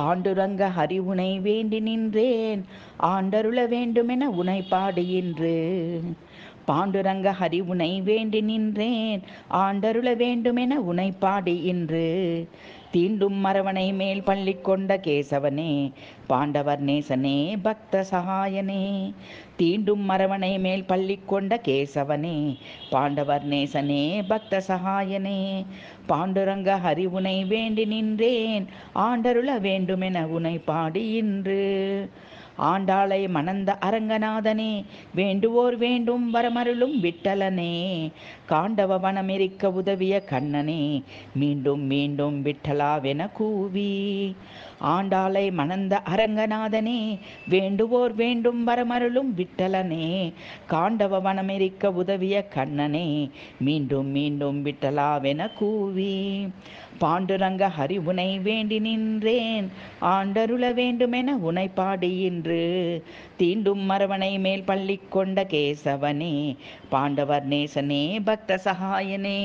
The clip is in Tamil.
பாண்டுரங்க ஹரிவுனை வேண்டி நின்றேன் ஆண்டருள வேண்டுமென உனை பாடுகின்று பாண்டுரங்க ஹரிவுனை வேண்டி நின்றேன் ஆண்டருள வேண்டுமென உனை பாடுகின்று தீண்டும் மரவனை மேல் பள்ளி கொண்ட கேசவனே பாண்டவர் நேசனே பக்த சகாயனே தீண்டும் மரவனை மேல் பள்ளி கொண்ட கேசவனே பாண்டவர் நேசனே பக்த சகாயனே பாண்டுரங்க ஹரிவுனை வேண்டி நின்றேன் ஆண்டருள வேண்டுமென உனை பாடியின்று ஆண்டாளை மணந்த அரங்கநாதனே வேண்டுவோர் வேண்டும் வரமருளும் விட்டலனே காண்டவ வனமிருக்க உதவிய கண்ணனே மீண்டும் மீண்டும் விட்டல ஆலாவென கூவி ஆண்டாளை மணந்த அரங்கநாதனே வேண்டுவோர் வேண்டும் வரமருளும் விட்டலனே காண்டவ வனமெரிக்க உதவிய கண்ணனே மீண்டும் மீண்டும் விட்டலாவென கூவி பாண்டுரங்க ஹரி உனை வேண்டி நின்றேன் ஆண்டருள வேண்டுமென உனை பாடியின்று தீண்டும் மரவனை மேல் பள்ளி கொண்ட கேசவனே பாண்டவர் நேசனே பக்த சகாயனே